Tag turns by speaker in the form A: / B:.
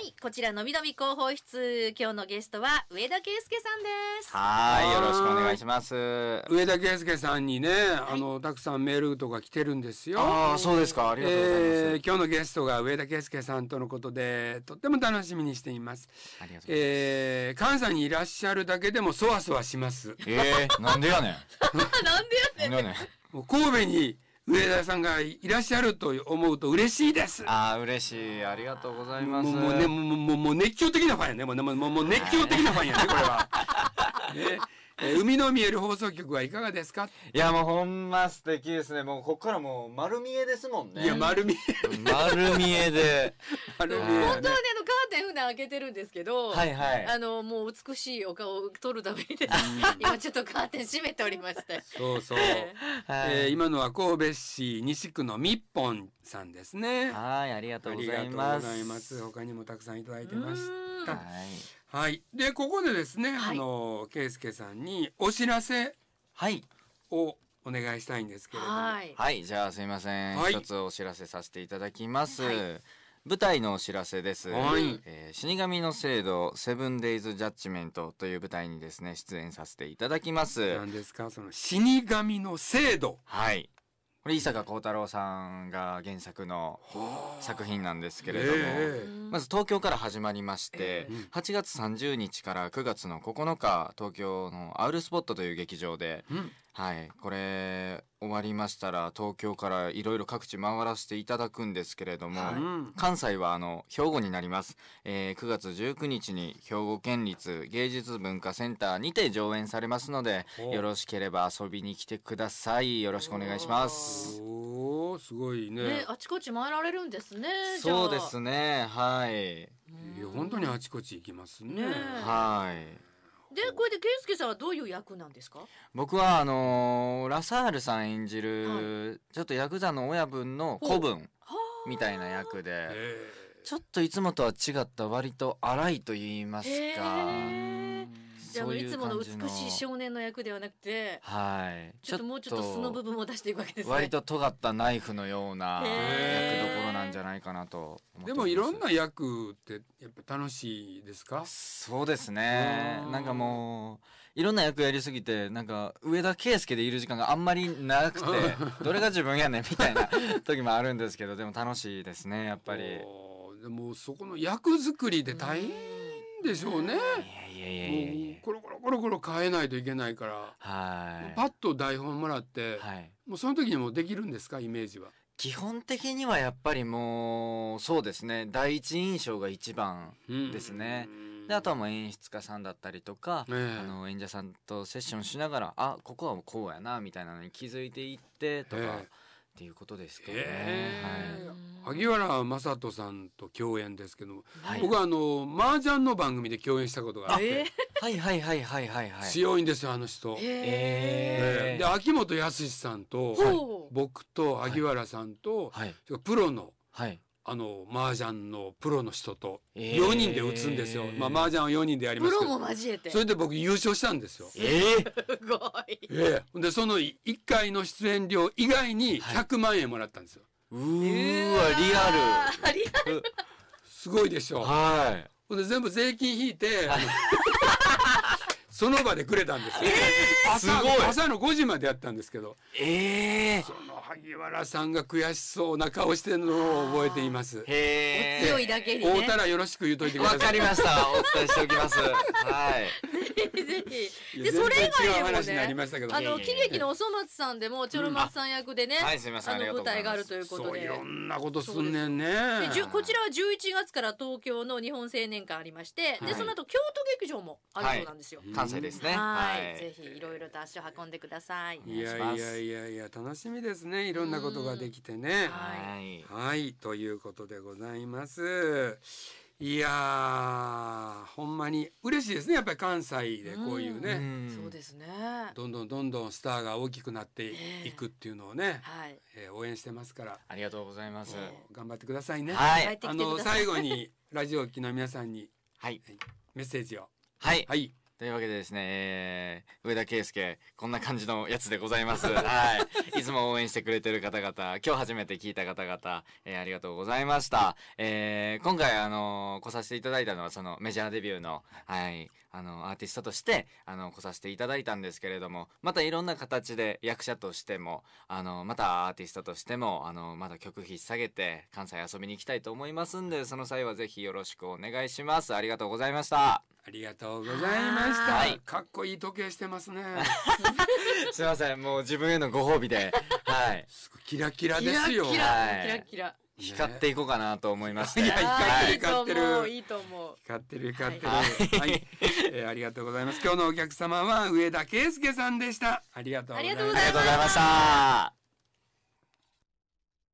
A: い、、こちらのびのび広報室、今日のゲストは上田圭介さんです。
B: はい、よろしくお願いします。上田圭介さんにね、あの、たくさんメールとか来てるんですよ。ああ、そうですか。ありがとうございます、えー。今日のゲストが上田圭介さんとのことで、とっても楽しみにしています。ありがとうございます。えー、関西にいらっしゃるだけでもそわそわしま
A: す。ええー、なんでやねん。なんでやね
B: ん。神戸に上田さんがいらっしゃると思うと嬉しいです。ああ、嬉しい。ありがとうございます。もうね、もう、もう、もう熱狂的なファンやね。もう、もう、もう熱狂的なファンやね、これは。ねえー、海の見える放送局はいかがですかいや、もうほんま素敵ですね。もうこ
A: こからもう丸見えですもんね。いや、丸見え。丸見えで。丸見え、ね。本当はね、あの、ガーい船開けてるんですけど、はいはい。あの、もう美しいお顔を撮るためにです今ちょっとカーテン閉めておりまして。
B: そうそう。はい、えー、今のは神戸市西区のみっぽんさんですね。はい、ありがとうございます。ありがとうございます。他にもたくさんいただいてました。はい。はい。で、ここでですね、はい、あの、圭
A: 介さんにお知らせ。はい。をお願いしたいんですけれども。はい。はい、じゃあすいません。一、はい、つお知らせさせていただきます。はい、舞台のお知らせです。はい、えー、死神の制度、セブンデイズジャッジメントという舞台にですね、出演させていただきます。何ですかその死神の制度。はい。これ伊坂幸太郎さんが原作の作品なんですけれども、えー、まず東京から始まりまして、えー、8月30日から9月の9日東京のアウルスポットという劇場で、うんはい、これ終わりましたら東京からいろいろ各地回らせていただくんですけれども、はい、関西はあの兵庫になります、えー、9月19日に兵庫県立芸術文化センターにて上演されますのでよろしければ遊びに来てくださいよろしくお願いしますおすごいね、ね、あちこち回られるんですねそうですねはいいや本当にあちこち行きますねはいでこれで健介さんはどういう役なんですか僕はあのーラサールさん演じる、ちょっとヤクザの親分の子分みたいな役でちょっといつもとは違った割と荒いと言いますか。へーじゃあのいつもの美しい少年の役ではなくて、はい、ちょっともうちょっと素の部分を出していくわけですね。割と尖ったナイフのような役どころなんじゃないかなと思ってでもいろんな役ってやっぱ楽しいですかそうですねなんかもういろんな役やりすぎてなんか上田圭介でいる時間があんまりなくて どれが自分やねんみたいな 時もあるんですけどでも楽しいですねやっぱりでもそこの役作りで大変でしょうね。いやいやいやいや
B: コロコロコロコロ変えないといけないから。はい。パッと台本もらって、はい、もうその時にもできるん
A: ですかイメージは。基本的にはやっぱりもうそうですね第一印象が一番ですね。であとはもう演出家さんだったりとか、えー、あの演者さんとセッションしながらあここはこうやなみたいなのに気づいていってとか、えー、っていうことですかね。えー、はい萩原正人さんと共演ですけど、はい、僕
B: はあの麻雀の番組で共演したことがあって、
A: はいはいはい
B: はいはいはい強いんですよあの人。えー、で秋元康さんと、はい、僕と萩原さんと、はい、プロの、はい、あの麻雀のプロの人と4人で打つんですよ、えー、まあ麻雀を4人でやりますけどプロ
A: も交えてそれ
B: で僕優勝したんですよえー、すごい、えー、でその1回の出演料以外に100万円もらったんですよ、うーわリアルリアルすごいでしょはいほんで全部税金引いて、その場でくれたんですよ、えー、すごい朝の5時までやったんですけどええー、その萩原さんが悔しそうな顔してるのを覚えていますへえ強い
A: だけに、ね、会うたら
B: よろしく言うといてくださいわかりましたお伝えしておきますはい
A: ぜひ。で、それ以外にもね、あの、喜劇のおそ松さんでも、ちょろ松さん役でね、はん。あの、舞台があるということで。い
B: ろんなことすんねんね。で、
A: こちらは11月から東京の日本青年館ありまして、で、その後、京都劇場もあるそうなんですよ。関西ですね。はい。ぜひ、いろいろと足を運んでください。いやいやい
B: やいや、楽しみですね。いろんなことができてね。はい。はい、ということでございます。いやほんまに嬉しいですねやっぱり関西でこういうね、そう
A: ですねど
B: んどんどんどんスターが大きくなっていくっていうのをね、えー、はいえー、応援してますからありがとうございます頑張ってくださいね、はい、あの最後にラジオ機の皆さんに、はい、メッセージを
A: はい、はいというわけでですね、えー、上田圭介、こんな感じのやつでございます。はい。いつも応援してくれてる方々、今日初めて聞いた方々、えー、ありがとうございました。えー、今回、あのー、来させていただいたのは、そのメジャーデビューの、はい、あの、アーティストとして、あの、来させていただいたんですけれども、またいろんな形で役者としても、あの、またアーティストとしても、あの、また曲引っ提げて、関西遊びに行きたいと思いますんで、その際はぜひよろしくお願いします。ありがとうございました。ありがとうございました。はい、かっこいい
B: 時計してますね。
A: すいません、もう自分へのご褒美で、はい。キラキラですよ。キラキラ。はい、キラキラ光っていこうかなと思いまして、いや光ってる光ってるいいと思
B: う光ってる光ってるはい、はえありがとうございます今日のお客様は上田圭介さんでしたありがとうございましたありがとうございました